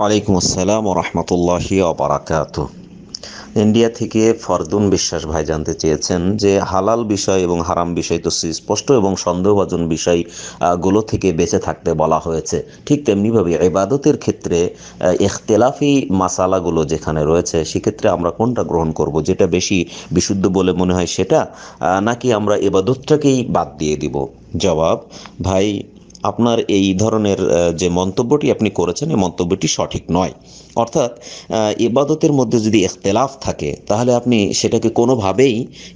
ওয়ালাইকুম আসসালাম রহমতুল্লাহি অবরাকাত ইন্ডিয়া থেকে ফরদুন বিশ্বাস ভাই জানতে চেয়েছেন যে হালাল বিষয় এবং হারাম বিষয় তো সুস্পষ্ট এবং সন্দেহভাজন বিষয়গুলো থেকে বেঁচে থাকতে বলা হয়েছে ঠিক তেমনিভাবে এবাদতের ক্ষেত্রে এখতেলাফি মাসালাগুলো যেখানে রয়েছে সেক্ষেত্রে আমরা কোনটা গ্রহণ করব যেটা বেশি বিশুদ্ধ বলে মনে হয় সেটা নাকি আমরা এবাদতটাকেই বাদ দিয়ে দিব জবাব ভাই আপনার এই ধরনের যে মন্তব্যটি আপনি করেছেন এই মন্তব্যটি সঠিক নয় অর্থাৎ এবাদতের মধ্যে যদি এখতেলাফ থাকে তাহলে আপনি সেটাকে কোনোভাবেই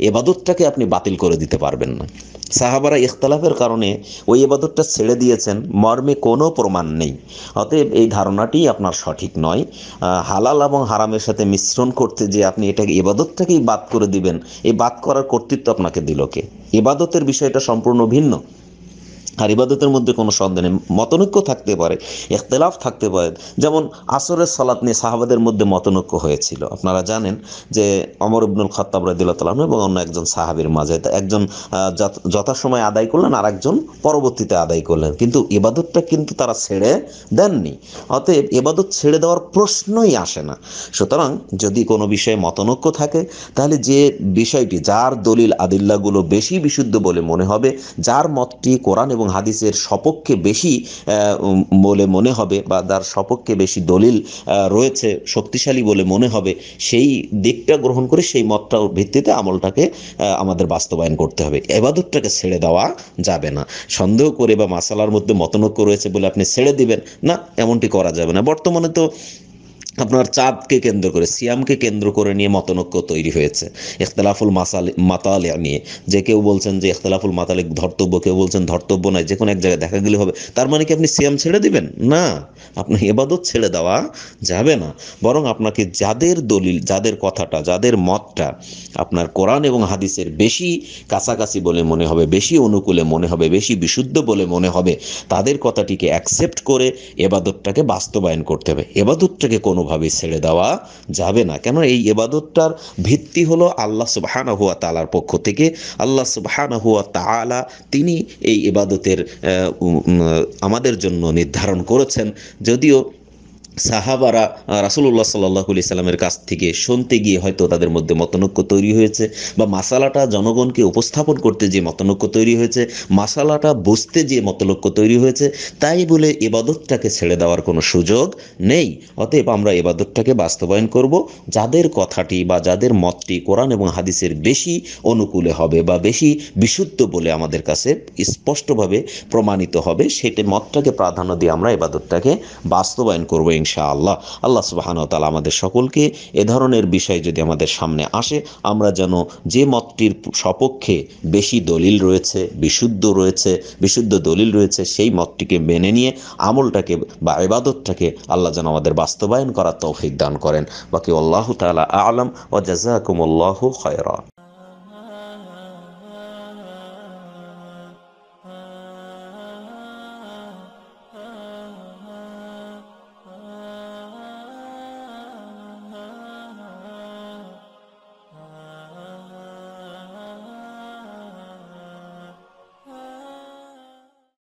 এবাদতটাকে আপনি বাতিল করে দিতে পারবেন না সাহাবারা ইখতলাফের কারণে ওই এবাদতটা ছেড়ে দিয়েছেন মর্মে কোনো প্রমাণ নেই অতএব এই ধারণাটি আপনার সঠিক নয় হালাল এবং হারামের সাথে মিশ্রণ করতে যে আপনি এটাকে এবাদতটাকেই বাদ করে দিবেন এই বাদ করার কর্তৃত্ব আপনাকে দিলকে এবাদতের বিষয়টা সম্পূর্ণ ভিন্ন আর ইবাদতের মধ্যে কোনো সন্দেহ নেই মতনৈক্য থাকতে পারে ইখতলাফ থাকতে পারে যেমন আসরের সালাত নিয়ে সাহাবাদের মধ্যে মতনৈক্য হয়েছিল আপনারা জানেন যে অমর ইবনুল খত্তাব তালাম এবং অন্য একজন সাহাবির মাঝে একজন যথাসময় আদায় করলেন আর একজন পরবর্তীতে আদায় করলেন কিন্তু ইবাদতটা কিন্তু তারা ছেড়ে দেননি অতএব এবাদত ছেড়ে দেওয়ার প্রশ্নই আসে না সুতরাং যদি কোনো বিষয়ে মতনৈক্য থাকে তাহলে যে বিষয়টি যার দলিল আদিল্লাগুলো বেশি বিশুদ্ধ বলে মনে হবে যার মতটি কোরআন এবং হাদিসের সপক্ষে বেশি বলে মনে হবে বা তার সপক্ষে বেশি দলিল রয়েছে শক্তিশালী বলে মনে হবে সেই দিকটা গ্রহণ করে সেই মতটার ভিত্তিতে আমলটাকে আমাদের বাস্তবায়ন করতে হবে এবাদতটাকে ছেড়ে দেওয়া যাবে না সন্দেহ করে বা মাসালার মধ্যে মতনৈক্য রয়েছে বলে আপনি ছেড়ে দিবেন না এমনটি করা যাবে না বর্তমানে তো আপনার চাঁদকে কেন্দ্র করে সিয়ামকে কেন্দ্র করে নিয়ে মতনক্য তৈরি হয়েছে ইখতলাফুল মাসালে মাতালে নিয়ে যে কেউ বলছেন যে ইখতলাফুল মাতালে ধর্তব্য কেউ বলছেন ধর্তব্য নয় যে কোনো এক জায়গায় দেখা গেলে হবে তার মানে কি আপনি সিয়াম ছেড়ে দিবেন না আপনার এবাদত ছেড়ে দেওয়া যাবে না বরং আপনাকে যাদের দলিল যাদের কথাটা যাদের মতটা আপনার কোরআন এবং হাদিসের বেশি কাছাকাছি বলে মনে হবে বেশি অনুকূলে মনে হবে বেশি বিশুদ্ধ বলে মনে হবে তাদের কথাটিকে অ্যাকসেপ্ট করে এবাদতটাকে বাস্তবায়ন করতে হবে এবাদতটাকে কোনো কোনোভাবে ছেড়ে দেওয়া যাবে না কেন এই এবাদতটার ভিত্তি হলো আল্লাহ সুবাহান হুয়া তালার পক্ষ থেকে আল্লাহ সুবাহান হুয়া তালা তিনি এই এবাদতের আমাদের জন্য নির্ধারণ করেছেন যদিও সাহাবারা রাসুল্লাহ সাল্লাহ আলি সাল্লামের কাছ থেকে শুনতে গিয়ে হয়তো তাদের মধ্যে মতনৈক্য তৈরি হয়েছে বা মাসালাটা জনগণকে উপস্থাপন করতে যে মতনৈক্য তৈরি হয়েছে মাসালাটা বুঝতে যে মতনৈক্য তৈরি হয়েছে তাই বলে এবাদতটাকে ছেড়ে দেওয়ার কোনো সুযোগ নেই অতএব আমরা এবাদতটাকে বাস্তবায়ন করব যাদের কথাটি বা যাদের মতটি কোরআন এবং হাদিসের বেশি অনুকূলে হবে বা বেশি বিশুদ্ধ বলে আমাদের কাছে স্পষ্টভাবে প্রমাণিত হবে সেটি মতটাকে প্রাধান্য দিয়ে আমরা এবাদতটাকে বাস্তবায়ন করবো ইনশাআল্লাহ আল্লাহ আল্লাহ সুবাহান তালা আমাদের সকলকে এ ধরনের বিষয় যদি আমাদের সামনে আসে আমরা যেন যে মতটির সপক্ষে বেশি দলিল রয়েছে বিশুদ্ধ রয়েছে বিশুদ্ধ দলিল রয়েছে সেই মতটিকে মেনে নিয়ে আমলটাকে বা এবাদতটাকে আল্লাহ যেন আমাদের বাস্তবায়ন করার তৌফিক দান করেন বাকি আল্লাহ তালা আলম ও জাজাকুমুল্লাহ খয়রা